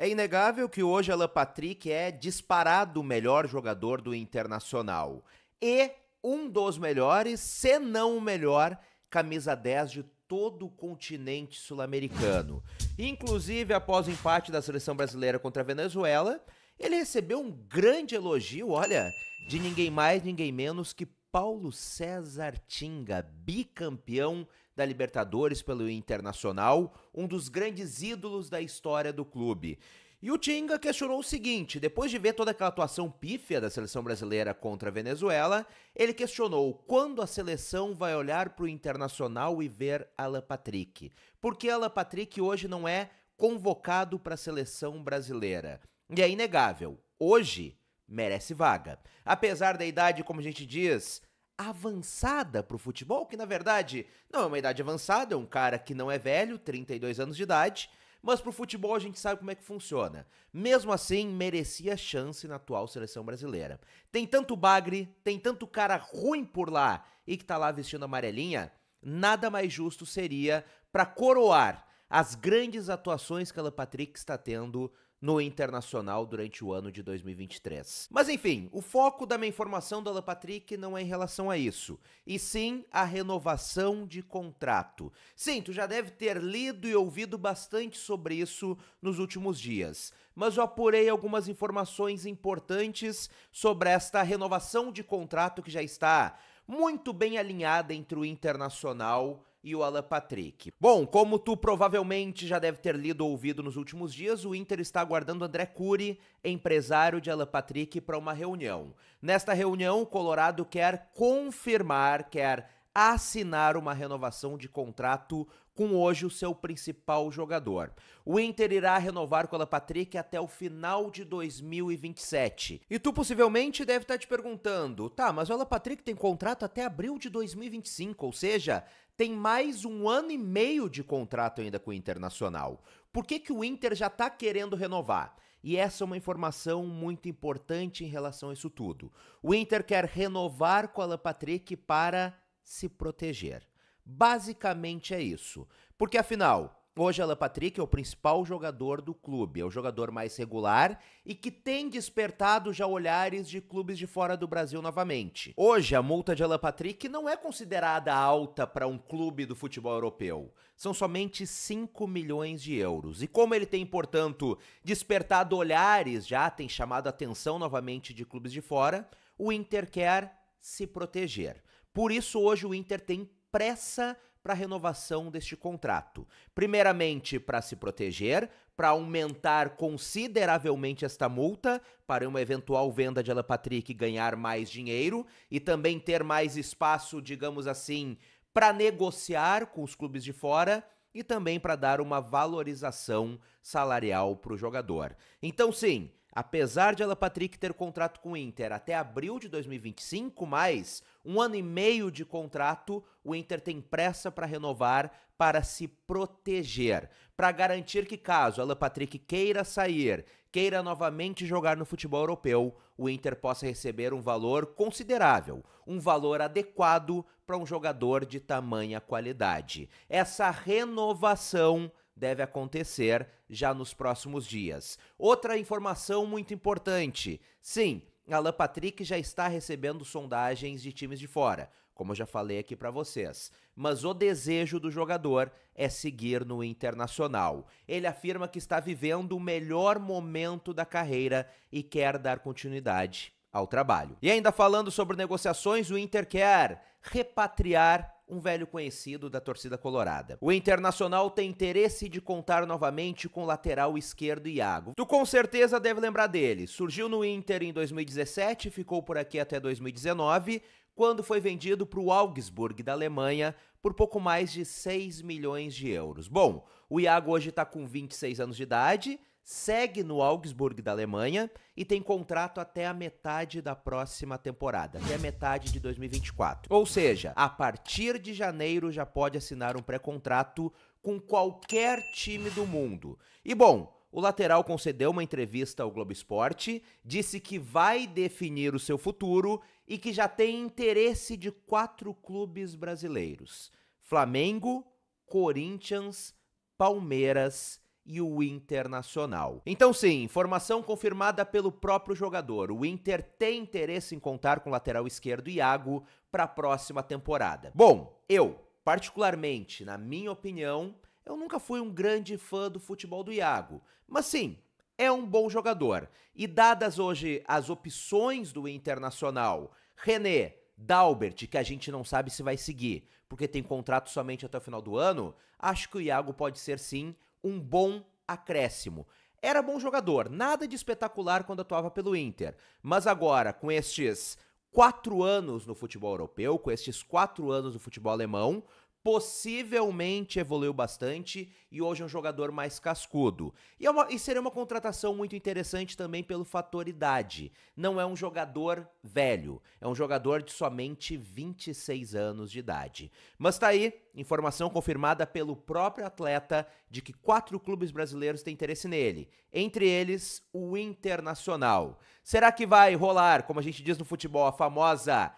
É inegável que hoje Alan Patrick é disparado o melhor jogador do Internacional e um dos melhores, se não o melhor, camisa 10 de todo o continente sul-americano. Inclusive, após o empate da seleção brasileira contra a Venezuela, ele recebeu um grande elogio, olha, de ninguém mais, ninguém menos que Paulo César Tinga, bicampeão da Libertadores pelo Internacional, um dos grandes ídolos da história do clube. E o Tinga questionou o seguinte: depois de ver toda aquela atuação pífia da seleção brasileira contra a Venezuela, ele questionou quando a seleção vai olhar para o internacional e ver Alan Patrick. Por que Alan Patrick hoje não é convocado para a seleção brasileira? E é inegável, hoje merece vaga. Apesar da idade, como a gente diz, avançada para o futebol, que na verdade não é uma idade avançada, é um cara que não é velho, 32 anos de idade, mas para o futebol a gente sabe como é que funciona. Mesmo assim, merecia chance na atual seleção brasileira. Tem tanto bagre, tem tanto cara ruim por lá e que está lá vestindo amarelinha, nada mais justo seria para coroar as grandes atuações que a Patrick está tendo no internacional durante o ano de 2023. Mas enfim, o foco da minha informação do Alan Patrick não é em relação a isso, e sim a renovação de contrato. Sim, tu já deve ter lido e ouvido bastante sobre isso nos últimos dias, mas eu apurei algumas informações importantes sobre esta renovação de contrato que já está muito bem alinhada entre o Internacional e o Alan Patrick. Bom, como tu provavelmente já deve ter lido ou ouvido nos últimos dias, o Inter está aguardando André Cury, empresário de Alan Patrick, para uma reunião. Nesta reunião, o Colorado quer confirmar, quer assinar uma renovação de contrato com hoje o seu principal jogador. O Inter irá renovar com o Patrick até o final de 2027. E tu possivelmente deve estar tá te perguntando: "Tá, mas o Patrick tem contrato até abril de 2025, ou seja, tem mais um ano e meio de contrato ainda com o Internacional. Por que que o Inter já está querendo renovar?" E essa é uma informação muito importante em relação a isso tudo. O Inter quer renovar com o Alan Patrick para se proteger. Basicamente é isso. Porque afinal, hoje é Alan Patrick é o principal jogador do clube, é o jogador mais regular e que tem despertado já olhares de clubes de fora do Brasil novamente. Hoje a multa de Alan Patrick não é considerada alta para um clube do futebol europeu. São somente 5 milhões de euros. E como ele tem, portanto, despertado olhares, já tem chamado a atenção novamente de clubes de fora, o Inter quer se proteger. Por isso, hoje o Inter tem pressa para a renovação deste contrato. Primeiramente, para se proteger, para aumentar consideravelmente esta multa, para uma eventual venda de Alan Patrick ganhar mais dinheiro e também ter mais espaço, digamos assim, para negociar com os clubes de fora e também para dar uma valorização salarial para o jogador. Então, sim, Apesar de Alan Patrick ter contrato com o Inter até abril de 2025, mais um ano e meio de contrato, o Inter tem pressa para renovar para se proteger, para garantir que caso Alan Patrick queira sair, queira novamente jogar no futebol europeu, o Inter possa receber um valor considerável, um valor adequado para um jogador de tamanha qualidade. Essa renovação deve acontecer já nos próximos dias. Outra informação muito importante: sim, Alan Patrick já está recebendo sondagens de times de fora, como eu já falei aqui para vocês. Mas o desejo do jogador é seguir no internacional. Ele afirma que está vivendo o melhor momento da carreira e quer dar continuidade ao trabalho. E ainda falando sobre negociações, o Inter quer repatriar um velho conhecido da torcida colorada. O Internacional tem interesse de contar novamente com o lateral esquerdo Iago. Tu com certeza deve lembrar dele. Surgiu no Inter em 2017, ficou por aqui até 2019, quando foi vendido para o Augsburg da Alemanha por pouco mais de 6 milhões de euros. Bom, o Iago hoje está com 26 anos de idade, segue no Augsburg da Alemanha e tem contrato até a metade da próxima temporada, até a metade de 2024. Ou seja, a partir de janeiro já pode assinar um pré-contrato com qualquer time do mundo. E bom, o lateral concedeu uma entrevista ao Globo Esporte, disse que vai definir o seu futuro e que já tem interesse de quatro clubes brasileiros: Flamengo, Corinthians, Palmeiras e o Internacional. Então, sim, informação confirmada pelo próprio jogador. O Inter tem interesse em contar com o lateral esquerdo Iago para a próxima temporada. Bom, eu, particularmente, na minha opinião, eu nunca fui um grande fã do futebol do Iago, mas sim, é um bom jogador. E dadas hoje as opções do Internacional, René, Dalbert, que a gente não sabe se vai seguir, porque tem contrato somente até o final do ano, acho que o Iago pode ser sim um bom acréscimo. Era bom jogador, nada de espetacular quando atuava pelo Inter, mas agora, com estes quatro anos no futebol europeu, com estes quatro anos no futebol alemão, possivelmente evoluiu bastante e hoje é um jogador mais cascudo. E, é uma, e seria uma contratação muito interessante também pelo fator idade. Não é um jogador velho, é um jogador de somente 26 anos de idade. Mas tá aí, informação confirmada pelo próprio atleta de que quatro clubes brasileiros têm interesse nele, entre eles o Internacional. Será que vai rolar, como a gente diz no futebol, a famosa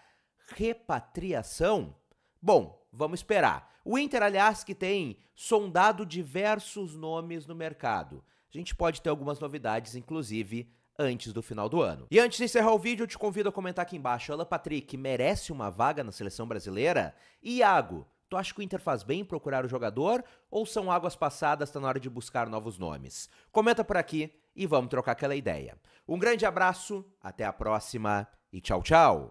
repatriação? Bom, vamos esperar. O Inter, aliás, que tem sondado diversos nomes no mercado. A gente pode ter algumas novidades, inclusive antes do final do ano. E antes de encerrar o vídeo, eu te convido a comentar aqui embaixo. Alan Patrick merece uma vaga na seleção brasileira? Iago, tu acha que o Inter faz bem procurar o jogador? Ou são águas passadas, tá na hora de buscar novos nomes? Comenta por aqui e vamos trocar aquela ideia. Um grande abraço, até a próxima e tchau, tchau!